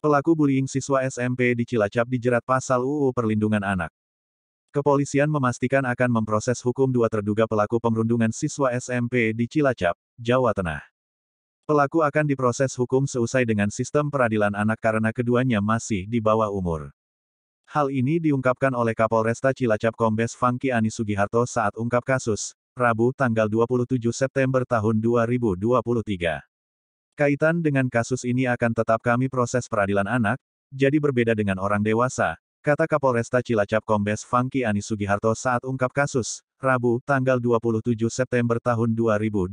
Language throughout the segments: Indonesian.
Pelaku bullying siswa SMP di Cilacap dijerat pasal UU Perlindungan Anak. Kepolisian memastikan akan memproses hukum dua terduga pelaku pemerundungan siswa SMP di Cilacap, Jawa Tengah. Pelaku akan diproses hukum seusai dengan sistem peradilan anak karena keduanya masih di bawah umur. Hal ini diungkapkan oleh Kapolresta Cilacap Kombes Fangki Ani Sugiharto saat ungkap kasus, Rabu tanggal 27 September tahun 2023. Kaitan dengan kasus ini akan tetap kami proses peradilan anak, jadi berbeda dengan orang dewasa, kata Kapolresta Cilacap Kombes Fangki Ani Sugiharto saat ungkap kasus, Rabu, tanggal 27 September tahun 2023.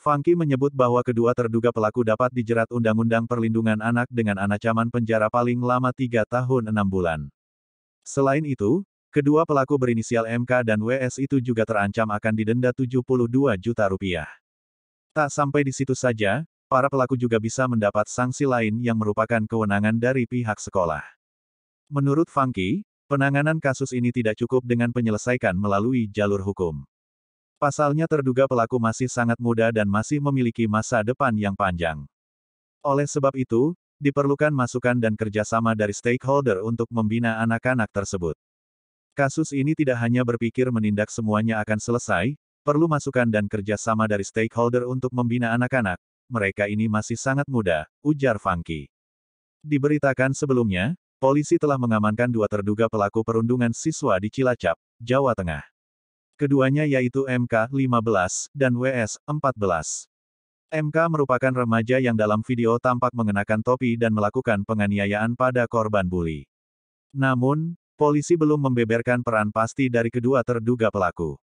Fangki menyebut bahwa kedua terduga pelaku dapat dijerat Undang-Undang Perlindungan Anak dengan anacaman penjara paling lama 3 tahun 6 bulan. Selain itu, kedua pelaku berinisial MK dan WS itu juga terancam akan didenda 72 juta rupiah. Tak sampai di situ saja, para pelaku juga bisa mendapat sanksi lain yang merupakan kewenangan dari pihak sekolah. Menurut Funky, penanganan kasus ini tidak cukup dengan penyelesaikan melalui jalur hukum. Pasalnya terduga pelaku masih sangat muda dan masih memiliki masa depan yang panjang. Oleh sebab itu, diperlukan masukan dan kerjasama dari stakeholder untuk membina anak-anak tersebut. Kasus ini tidak hanya berpikir menindak semuanya akan selesai, Perlu masukan dan kerjasama dari stakeholder untuk membina anak-anak, mereka ini masih sangat muda, ujar Fangki. Diberitakan sebelumnya, polisi telah mengamankan dua terduga pelaku perundungan siswa di Cilacap, Jawa Tengah. Keduanya yaitu MK 15 dan WS 14. MK merupakan remaja yang dalam video tampak mengenakan topi dan melakukan penganiayaan pada korban bully. Namun, polisi belum membeberkan peran pasti dari kedua terduga pelaku.